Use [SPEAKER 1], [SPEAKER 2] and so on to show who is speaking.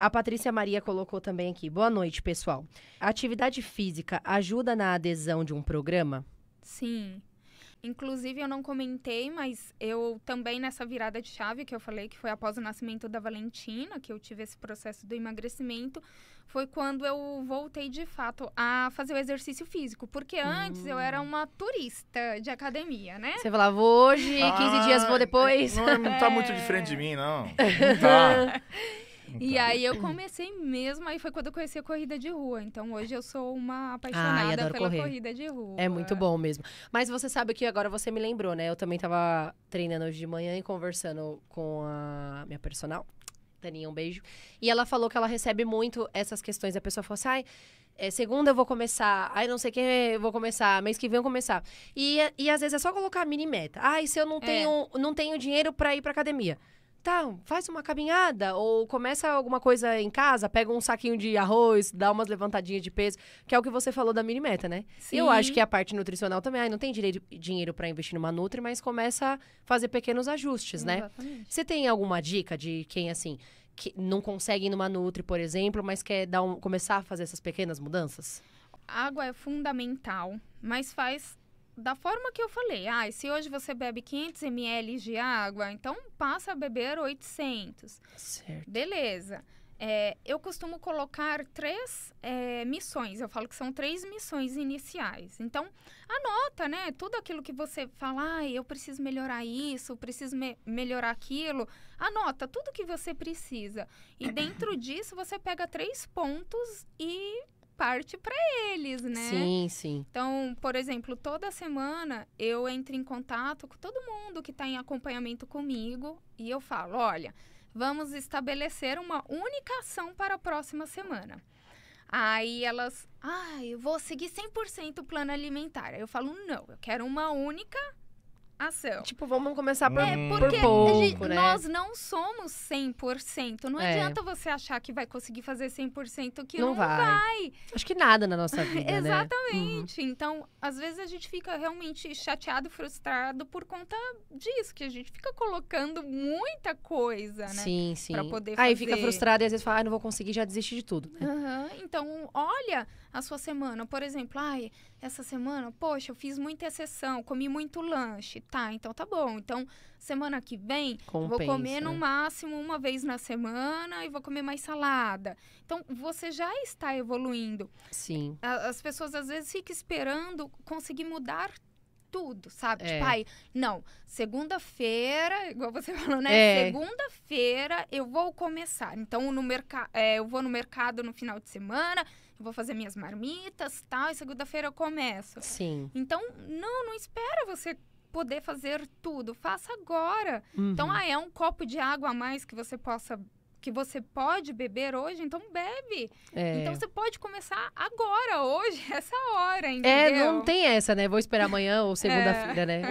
[SPEAKER 1] A Patrícia Maria colocou também aqui. Boa noite, pessoal. A atividade física ajuda na adesão de um programa?
[SPEAKER 2] Sim. Inclusive, eu não comentei, mas eu também nessa virada de chave que eu falei, que foi após o nascimento da Valentina, que eu tive esse processo do emagrecimento, foi quando eu voltei de fato a fazer o exercício físico. Porque antes hum. eu era hum. uma turista de academia, né? Você falava hoje, ah, 15 dias vou é, depois. Não, é, não tá é... muito
[SPEAKER 1] diferente de mim, não. Não tá. Então. E aí eu
[SPEAKER 2] comecei mesmo, aí foi quando eu conheci a corrida de rua. Então hoje eu sou uma apaixonada pela correr. corrida de rua. É muito
[SPEAKER 1] bom mesmo. Mas você sabe que agora você me lembrou, né? Eu também tava treinando hoje de manhã e conversando com a minha personal. Taninha, um beijo. E ela falou que ela recebe muito essas questões. A pessoa falou assim, ai, é, segunda eu vou começar, ai, não sei quem eu vou começar, mês que vem eu vou começar. E, e às vezes é só colocar a mini meta. Ai, se eu não é. tenho, não tenho dinheiro para ir pra academia tá, faz uma caminhada, ou começa alguma coisa em casa, pega um saquinho de arroz, dá umas levantadinhas de peso, que é o que você falou da mini meta, né? Sim. Eu acho que a parte nutricional também, ai, não tem direito, dinheiro para investir numa nutri, mas começa a fazer pequenos ajustes, né? Você tem alguma dica de quem, assim, que não consegue ir numa nutri, por exemplo, mas quer dar um, começar a fazer essas pequenas mudanças?
[SPEAKER 2] Água é fundamental, mas faz da forma que eu falei, ah, se hoje você bebe 500 ml de água, então passa a beber 800. Certo. Beleza. É, eu costumo colocar três é, missões, eu falo que são três missões iniciais. Então, anota, né? Tudo aquilo que você fala, ah, eu preciso melhorar isso, preciso me melhorar aquilo. Anota tudo que você precisa. E dentro disso, você pega três pontos e parte para eles, né? Sim, sim. Então, por exemplo, toda semana eu entro em contato com todo mundo que está em acompanhamento comigo e eu falo: olha, vamos estabelecer uma única ação para a próxima semana. Aí elas, ah, eu vou seguir 100% o plano alimentar. Aí eu falo: não, eu quero uma única ação. Tipo, vamos começar por, é, porque por pouco, gente, né? Nós não somos 100%. Não é. adianta você achar que vai conseguir fazer 100% que não, não vai. vai. Acho
[SPEAKER 1] que nada na nossa vida, né? Exatamente.
[SPEAKER 2] Né? Uhum. Então, às vezes a gente fica realmente chateado, frustrado por conta disso, que a gente fica colocando muita coisa, né? Sim, sim. Pra poder fazer. Aí fica frustrado
[SPEAKER 1] e às vezes fala, ah, não vou conseguir, já desiste de tudo.
[SPEAKER 2] Né? Uhum. Então, olha a sua semana. Por exemplo, ai, essa semana, poxa, eu fiz muita exceção, comi muito lanche Tá, então tá bom. Então, semana que vem, Compensa. vou comer no né? máximo uma vez na semana e vou comer mais salada. Então, você já está evoluindo. Sim. As pessoas às vezes ficam esperando conseguir mudar tudo, sabe? Tipo, é. Tipo, não, segunda-feira, igual você falou, né? É. Segunda-feira eu vou começar. Então, no mercado, é, eu vou no mercado no final de semana, eu vou fazer minhas marmitas tal, e segunda-feira eu começo. Sim. Então, não, não espera você poder fazer tudo. Faça agora. Uhum. Então, ah, é um copo de água a mais que você possa que você pode beber hoje, então bebe. É. Então você pode começar agora, hoje, essa hora, é, entendeu? É, não tem
[SPEAKER 1] essa, né? Vou esperar amanhã ou segunda-feira, é. né?